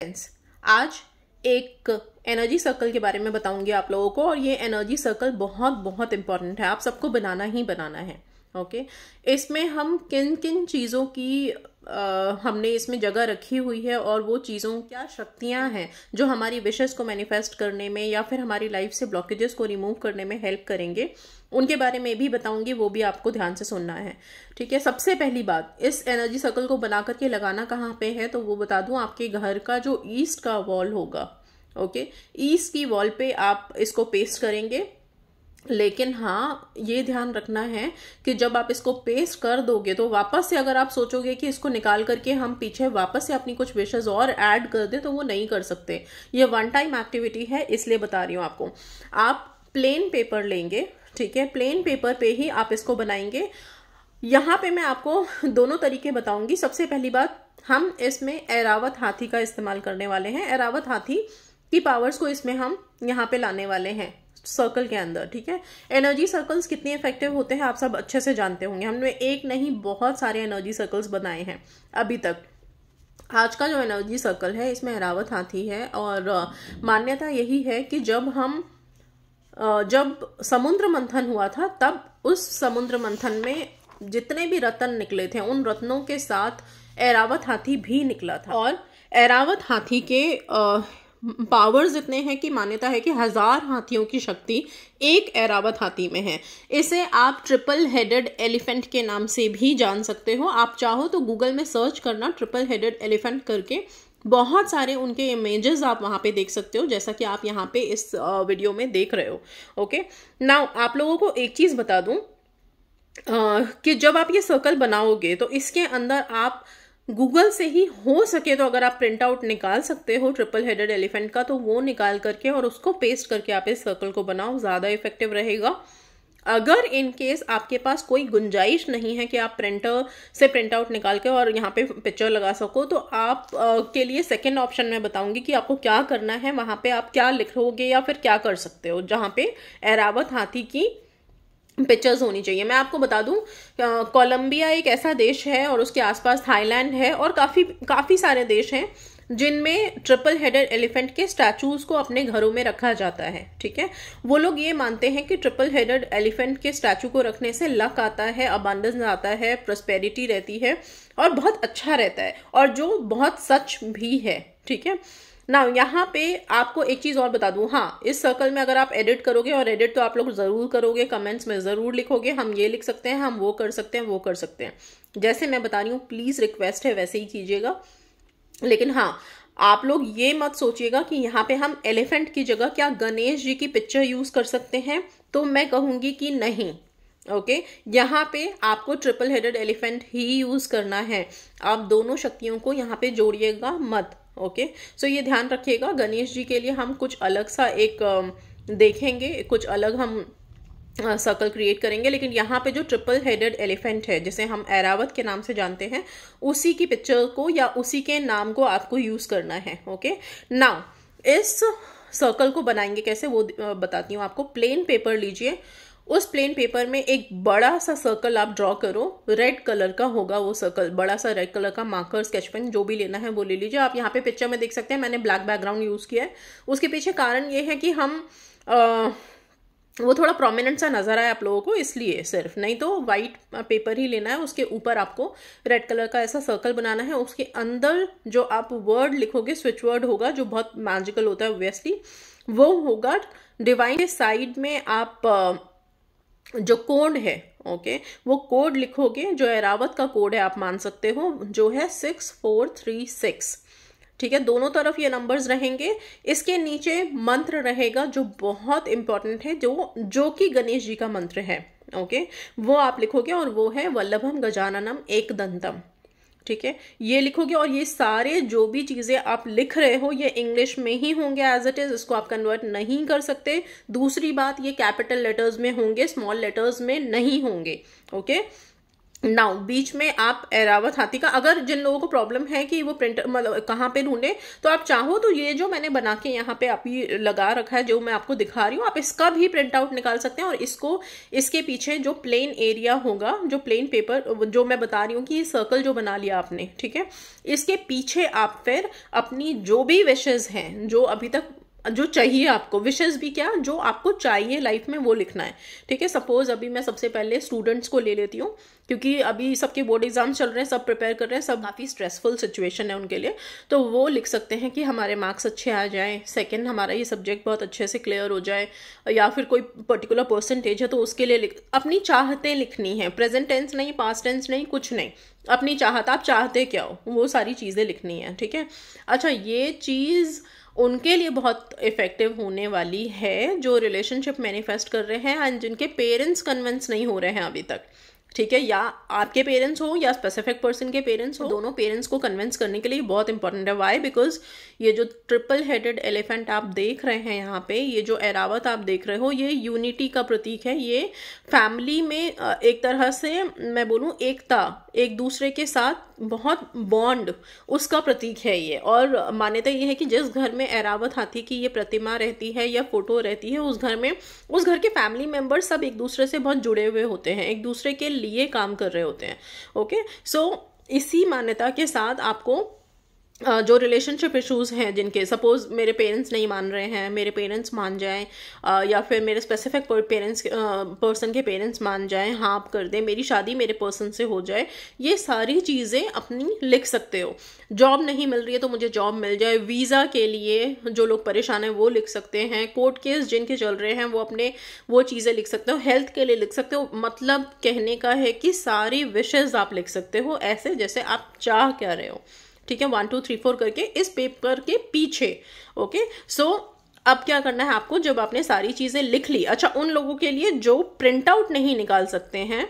Friends आज एक energy circle के बारे में बताऊंगी आप लोगों को और ये एनर्जी सर्कल बहुत बहुत इंपॉर्टेंट है आप सबको बनाना ही बनाना है ओके okay? इसमें हम किन किन चीज़ों की आ, हमने इसमें जगह रखी हुई है और वो चीज़ों क्या शक्तियाँ हैं जो हमारी विशेष को मैनिफेस्ट करने में या फिर हमारी लाइफ से ब्लॉकेजेस को रिमूव करने में हेल्प करेंगे उनके बारे में भी बताऊंगी वो भी आपको ध्यान से सुनना है ठीक है सबसे पहली बात इस एनर्जी सर्कल को बना करके लगाना कहाँ पे है तो वो बता दूँ आपके घर का जो ईस्ट का वॉल होगा ओके ईस्ट की वॉल पे आप इसको पेस्ट करेंगे लेकिन हाँ ये ध्यान रखना है कि जब आप इसको पेस्ट कर दोगे तो वापस से अगर आप सोचोगे कि इसको निकाल करके हम पीछे वापस से अपनी कुछ विशेज और ऐड कर दें तो वो नहीं कर सकते ये वन टाइम एक्टिविटी है इसलिए बता रही हूँ आपको आप प्लेन पेपर लेंगे ठीक है प्लेन पेपर पे ही आप इसको बनाएंगे यहाँ पे मैं आपको दोनों तरीके बताऊंगी सबसे पहली बात हम इसमें एरावत हाथी का इस्तेमाल करने वाले हैं एरावत हाथी की पावर्स को इसमें हम यहाँ पे लाने वाले हैं सर्कल के अंदर ठीक है एनर्जी सर्कल्स कितने इफेक्टिव होते हैं आप सब अच्छे से जानते होंगे हमने एक नहीं बहुत सारे एनर्जी सर्कल्स बनाए हैं अभी तक आज का जो एनर्जी सर्कल है इसमें अरावत हाथी है और मान्यता यही है कि जब हम जब समुद्र मंथन हुआ था तब उस समुद्र मंथन में जितने भी रतन निकले थे उन रत्नों के साथ एरावत हाथी भी निकला था और एरावत हाथी के आ, पावर्स इतने हैं कि मान्यता है कि हजार हाथियों की शक्ति एक एरावत हाथी में है इसे आप ट्रिपल हेडेड एलिफेंट के नाम से भी जान सकते हो आप चाहो तो गूगल में सर्च करना ट्रिपल हेडेड एलिफेंट करके बहुत सारे उनके इमेजेस आप वहाँ पे देख सकते हो जैसा कि आप यहाँ पे इस वीडियो में देख रहे हो ओके नाउ आप लोगों को एक चीज़ बता दूँ कि जब आप ये सर्कल बनाओगे तो इसके अंदर आप गूगल से ही हो सके तो अगर आप प्रिंट आउट निकाल सकते हो ट्रिपल हेडेड एलिफेंट का तो वो निकाल करके और उसको पेस्ट करके आप इस सर्कल को बनाओ ज़्यादा इफेक्टिव रहेगा अगर इन केस आपके पास कोई गुंजाइश नहीं है कि आप प्रिंटर से प्रिंट आउट निकाल के और यहाँ पे पिक्चर लगा सको तो आप आ, के लिए सेकेंड ऑप्शन में बताऊंगी कि आपको क्या करना है वहाँ पे आप क्या लिखोगे या फिर क्या कर सकते हो जहाँ पे एरावत हाथी की पिक्चर्स होनी चाहिए मैं आपको बता दूं कोलंबिया एक ऐसा देश है और उसके आसपास थाईलैंड है और काफ़ी काफ़ी सारे देश हैं जिनमें ट्रिपल हेडेड एलिफेंट के स्टैचूज को अपने घरों में रखा जाता है ठीक है वो लोग ये मानते हैं कि ट्रिपल हेडेड एलिफेंट के स्टैचू को रखने से लक आता है अबांडस आता है प्रस्पेरिटी रहती है और बहुत अच्छा रहता है और जो बहुत सच भी है ठीक है ना यहाँ पे आपको एक चीज़ और बता दूँ हाँ इस सर्कल में अगर आप एडिट करोगे और एडिट तो आप लोग ज़रूर करोगे कमेंट्स में ज़रूर लिखोगे हम ये लिख सकते हैं हम वो कर सकते हैं वो कर सकते हैं जैसे मैं बता रही हूँ प्लीज़ रिक्वेस्ट है वैसे ही कीजिएगा लेकिन हाँ आप लोग ये मत सोचिएगा कि यहाँ पे हम एलिफेंट की जगह क्या गणेश जी की पिक्चर यूज़ कर सकते हैं तो मैं कहूँगी कि नहीं ओके okay? यहाँ पे आपको ट्रिपल हेडेड एलिफेंट ही यूज़ करना है आप दोनों शक्तियों को यहाँ पे जोड़िएगा मत ओके okay? सो so ये ध्यान रखिएगा गणेश जी के लिए हम कुछ अलग सा एक देखेंगे कुछ अलग हम सर्कल क्रिएट करेंगे लेकिन यहाँ पे जो ट्रिपल हेडेड एलिफेंट है जिसे हम एरावत के नाम से जानते हैं उसी की पिक्चर को या उसी के नाम को आपको यूज़ करना है ओके okay? नाउ इस सर्कल को बनाएंगे कैसे वो बताती हूँ आपको प्लेन पेपर लीजिए उस प्लेन पेपर में एक बड़ा सा सर्कल आप ड्रॉ करो रेड कलर का होगा वो सर्कल बड़ा सा रेड कलर का मार्कर स्केच पेन जो भी लेना है वो ले लीजिए आप यहाँ पे पिक्चर में देख सकते हैं मैंने ब्लैक बैकग्राउंड यूज़ किया है उसके पीछे कारण ये है कि हम आ, वो थोड़ा प्रोमिनेंट सा नज़र आए आप लोगों को इसलिए सिर्फ नहीं तो व्हाइट पेपर ही लेना है उसके ऊपर आपको रेड कलर का ऐसा सर्कल बनाना है उसके अंदर जो आप वर्ड लिखोगे स्विच वर्ड होगा जो बहुत मैजिकल होता है ओब्वियसली वो होगा डिवाइन साइड में आप जो कोड है ओके वो कोड लिखोगे जो एरावत का कोड है आप मान सकते हो जो है सिक्स फोर थ्री सिक्स ठीक है दोनों तरफ ये नंबर्स रहेंगे इसके नीचे मंत्र रहेगा जो बहुत इंपॉर्टेंट है जो जो कि गणेश जी का मंत्र है ओके वो आप लिखोगे और वो है वल्लभम गजाननम एक दंतम ठीक है ये लिखोगे और ये सारे जो भी चीज़ें आप लिख रहे हो ये इंग्लिश में ही होंगे एज इट इज़ इसको आप कन्वर्ट नहीं कर सकते दूसरी बात ये कैपिटल लेटर्स में होंगे स्मॉल लेटर्स में नहीं होंगे ओके नाउ बीच में आप एरावत हाथी का अगर जिन लोगों को प्रॉब्लम है कि वो प्रिंट मतलब कहाँ पे ढूंढे तो आप चाहो तो ये जो मैंने बना के यहाँ पे आप ये लगा रखा है जो मैं आपको दिखा रही हूँ आप इसका भी प्रिंट आउट निकाल सकते हैं और इसको इसके पीछे जो प्लेन एरिया होगा जो प्लेन पेपर जो मैं बता रही हूँ कि ये सर्कल जो बना लिया आपने ठीक है इसके पीछे आप फिर अपनी जो भी विशेज़ हैं जो अभी तक जो चाहिए आपको विशेज़ भी क्या जो आपको चाहिए लाइफ में वो लिखना है ठीक है सपोज़ अभी मैं सबसे पहले स्टूडेंट्स को ले लेती हूँ क्योंकि अभी सबके बोर्ड एग्जाम चल रहे हैं सब प्रिपेयर कर रहे हैं सब काफ़ी स्ट्रेसफुल सिचुएशन है उनके लिए तो वो लिख सकते हैं कि हमारे मार्क्स अच्छे आ जाएँ सेकेंड हमारा ये सब्जेक्ट बहुत अच्छे से क्लियर हो जाए या फिर कोई पर्टिकुलर परसेंटेज है तो उसके लिए लिख अपनी चाहते लिखनी है प्रेजेंट टेंस नहीं पास्ट टेंस नहीं कुछ नहीं अपनी चाहत आप चाहते क्या हो वो सारी चीज़ें लिखनी है ठीक है अच्छा ये चीज़ उनके लिए बहुत इफ़ेक्टिव होने वाली है जो रिलेशनशिप मैनिफेस्ट कर रहे हैं एंड जिनके पेरेंट्स कन्विंस नहीं हो रहे हैं अभी तक ठीक है या आपके पेरेंट्स हो या स्पेसिफिक पर्सन के पेरेंट्स हो दोनों पेरेंट्स को कन्विंस करने के लिए बहुत इंपॉर्टेंट है वाई बिकॉज ये जो ट्रिपल हेडेड एलिफेंट आप देख रहे हैं यहाँ पे ये जो एरावत आप देख रहे हो ये यूनिटी का प्रतीक है ये फैमिली में एक तरह से मैं बोलूँ एकता एक दूसरे के साथ बहुत बॉन्ड उसका प्रतीक है ये और मान्यता ये है कि जिस घर में एरावत हाथी की ये प्रतिमा रहती है या फोटो रहती है उस घर में उस घर के फैमिली मेम्बर सब एक दूसरे से बहुत जुड़े हुए होते हैं एक दूसरे के लिए काम कर रहे होते हैं ओके सो so, इसी मान्यता के साथ आपको Uh, जो रिलेशनशिप इश्यूज़ हैं जिनके सपोज़ मेरे पेरेंट्स नहीं मान रहे हैं मेरे पेरेंट्स मान जाएं uh, या फिर मेरे स्पेसिफिक पेरेंट्स पर्सन के पेरेंट्स मान जाएं हाँ आप कर दें मेरी शादी मेरे पर्सन से हो जाए ये सारी चीज़ें अपनी लिख सकते हो जॉब नहीं मिल रही है तो मुझे जॉब मिल जाए वीज़ा के लिए जो लोग परेशान हैं वो लिख सकते हैं कोर्ट केस जिनके चल रहे हैं वो अपने वो चीज़ें लिख सकते हो हेल्थ के लिए लिख सकते हो मतलब कहने का है कि सारी विशेज़ आप लिख सकते हो ऐसे जैसे आप चाह क्या रहे हो ठीक है वन टू थ्री फोर करके इस पेपर के पीछे ओके सो अब क्या करना है आपको जब आपने सारी चीज़ें लिख ली अच्छा उन लोगों के लिए जो प्रिंट आउट नहीं निकाल सकते हैं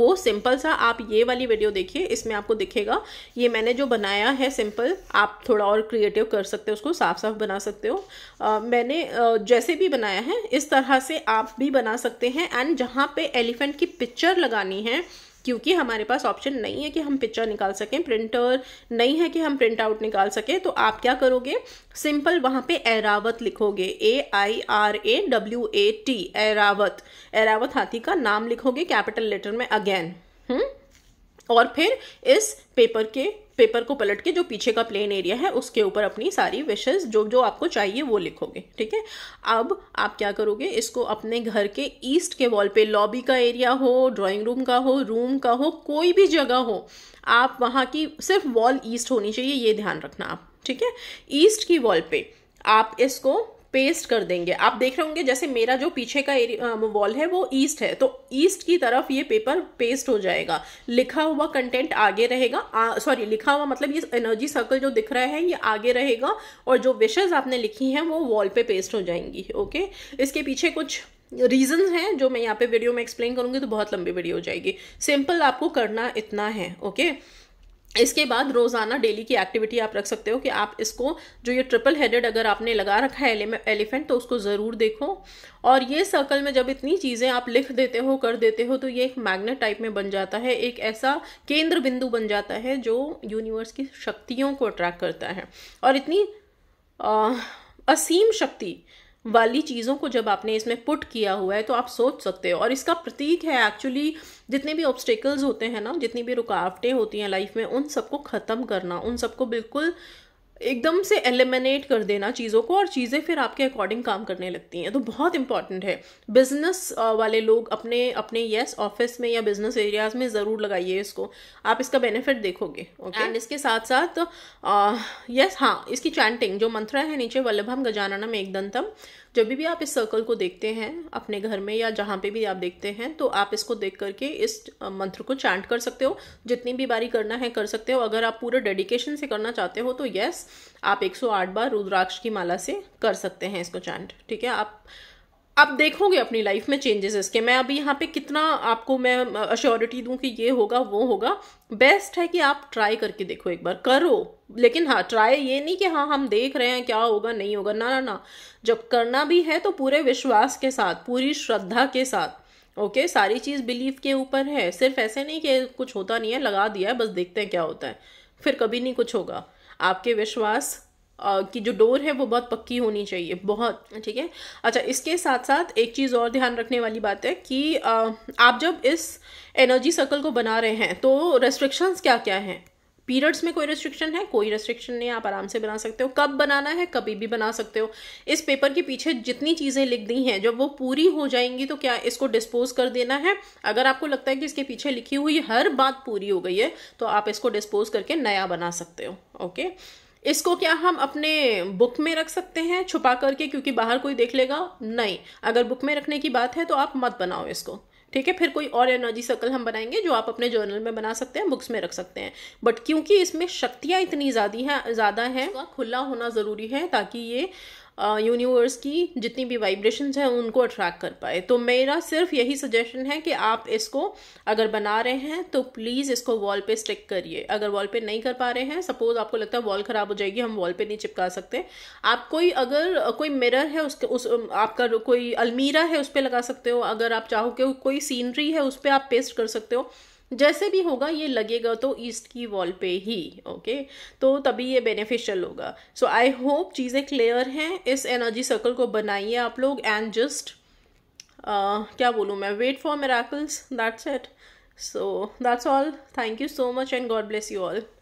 वो सिंपल सा आप ये वाली वीडियो देखिए इसमें आपको दिखेगा ये मैंने जो बनाया है सिंपल आप थोड़ा और क्रिएटिव कर सकते हो उसको साफ साफ बना सकते हो आ, मैंने जैसे भी बनाया है इस तरह से आप भी बना सकते हैं एंड जहाँ पे एलिफेंट की पिक्चर लगानी है क्योंकि हमारे पास ऑप्शन नहीं है कि हम पिक्चर निकाल सकें प्रिंटर नहीं है कि हम प्रिंट आउट निकाल सकें तो आप क्या करोगे सिंपल वहाँ पे एरावत लिखोगे A I R A W A T Airavat Airavat हाथी का नाम लिखोगे कैपिटल लेटर में अगेन हम्म और फिर इस पेपर के पेपर को पलट के जो पीछे का प्लेन एरिया है उसके ऊपर अपनी सारी विशेष जो जो आपको चाहिए वो लिखोगे ठीक है अब आप क्या करोगे इसको अपने घर के ईस्ट के वॉल पे लॉबी का एरिया हो ड्राइंग रूम का हो रूम का हो कोई भी जगह हो आप वहाँ की सिर्फ वॉल ईस्ट होनी चाहिए ये ध्यान रखना आप ठीक है ईस्ट की वॉल पे आप इसको पेस्ट कर देंगे आप देख रहे होंगे जैसे मेरा जो पीछे का वॉल है वो ईस्ट है तो ईस्ट की तरफ ये पेपर पेस्ट हो जाएगा लिखा हुआ कंटेंट आगे रहेगा सॉरी लिखा हुआ मतलब ये एनर्जी सर्कल जो दिख रहा है ये आगे रहेगा और जो विशेज आपने लिखी हैं वो वॉल पे पेस्ट हो जाएंगी ओके इसके पीछे कुछ रीजन हैं जो मैं यहाँ पे वीडियो में एक्सप्लेन करूँगी तो बहुत लंबी वीडियो हो जाएगी सिंपल आपको करना इतना है ओके okay? इसके बाद रोज़ाना डेली की एक्टिविटी आप रख सकते हो कि आप इसको जो ये ट्रिपल हेडेड अगर आपने लगा रखा है एलिफेंट तो उसको ज़रूर देखो और ये सर्कल में जब इतनी चीज़ें आप लिख देते हो कर देते हो तो ये एक मैग्नेट टाइप में बन जाता है एक ऐसा केंद्र बिंदु बन जाता है जो यूनिवर्स की शक्तियों को अट्रैक्ट करता है और इतनी आ, असीम शक्ति वाली चीज़ों को जब आपने इसमें पुट किया हुआ है तो आप सोच सकते हो और इसका प्रतीक है एक्चुअली जितने भी ऑब्स्टेकल्स होते हैं ना जितनी भी रुकावटें होती हैं लाइफ में उन सबको ख़त्म करना उन सबको बिल्कुल एकदम से एलिमिनेट कर देना चीज़ों को और चीज़ें फिर आपके अकॉर्डिंग काम करने लगती हैं तो बहुत इंपॉर्टेंट है बिजनेस वाले लोग अपने अपने यस ऑफिस में या बिजनेस एरियाज में ज़रूर लगाइए इसको आप इसका बेनिफिट देखोगे ओके एंड इसके साथ साथ यस हाँ इसकी चैंटिंग जो मंत्रा है नीचे वल्लभम गजाननम तम जब भी आप इस सर्कल को देखते हैं अपने घर में या जहाँ पे भी आप देखते हैं तो आप इसको देख करके इस मंत्र को चैंट कर सकते हो जितनी भी बारी करना है कर सकते हो अगर आप पूरे डेडिकेशन से करना चाहते हो तो यस आप 108 बार रुद्राक्ष की माला से कर सकते हैं इसको चैंट ठीक है आप आप देखोगे अपनी लाइफ में चेंजेस इसके मैं अभी यहाँ पे कितना आपको मैं अश्योरिटी दूँ कि ये होगा वो होगा बेस्ट है कि आप ट्राई करके देखो एक बार करो लेकिन हाँ ट्राई ये नहीं कि हाँ हम देख रहे हैं क्या होगा नहीं होगा ना ना ना जब करना भी है तो पूरे विश्वास के साथ पूरी श्रद्धा के साथ ओके okay, सारी चीज़ बिलीव के ऊपर है सिर्फ ऐसे नहीं कि कुछ होता नहीं है लगा दिया है बस देखते हैं क्या होता है फिर कभी नहीं कुछ होगा आपके विश्वास की जो डोर है वो बहुत पक्की होनी चाहिए बहुत ठीक है अच्छा इसके साथ साथ एक चीज़ और ध्यान रखने वाली बात है कि आप जब इस एनर्जी सर्कल को बना रहे हैं तो रेस्ट्रिक्शंस क्या क्या हैं पीरियड्स में कोई रेस्ट्रिक्शन है कोई रेस्ट्रिक्शन नहीं आप आराम से बना सकते हो कब बनाना है कभी भी बना सकते हो इस पेपर के पीछे जितनी चीज़ें लिख दी हैं जब वो पूरी हो जाएंगी तो क्या इसको डिस्पोज कर देना है अगर आपको लगता है कि इसके पीछे लिखी हुई हर बात पूरी हो गई है तो आप इसको डिस्पोज करके नया बना सकते हो ओके इसको क्या हम अपने बुक में रख सकते हैं छुपा करके क्योंकि बाहर कोई देख लेगा नहीं अगर बुक में रखने की बात है तो आप मत बनाओ इसको ठीक है फिर कोई और एनर्जी सर्कल हम बनाएंगे जो आप अपने जर्नल में बना सकते हैं बुक्स में रख सकते हैं बट क्योंकि इसमें शक्तियाँ इतनी ज़्यादा हैं ज़्यादा हैं खुला होना ज़रूरी है ताकि ये यूनिवर्स की जितनी भी वाइब्रेशंस हैं उनको अट्रैक्ट कर पाए तो मेरा सिर्फ यही सजेशन है कि आप इसको अगर बना रहे हैं तो प्लीज़ इसको वॉल पे स्टिक करिए अगर वॉल पे नहीं कर पा रहे हैं सपोज़ आपको लगता है वॉल ख़राब हो जाएगी हम वॉल पे नहीं चिपका सकते आप कोई अगर कोई मिरर है उसके उस आपका कोई अलमीरा है उस पर लगा सकते हो अगर आप चाहो कि कोई सीनरी है उस पर आप पेस्ट कर सकते हो जैसे भी होगा ये लगेगा तो ईस्ट की वॉल पे ही ओके तो तभी ये बेनिफिशियल होगा सो आई होप चीज़ें क्लियर हैं इस एनर्जी सर्कल को बनाइए आप लोग एंड जस्ट uh, क्या बोलूँ मैं wait for miracles that's it so that's all thank you so much and God bless you all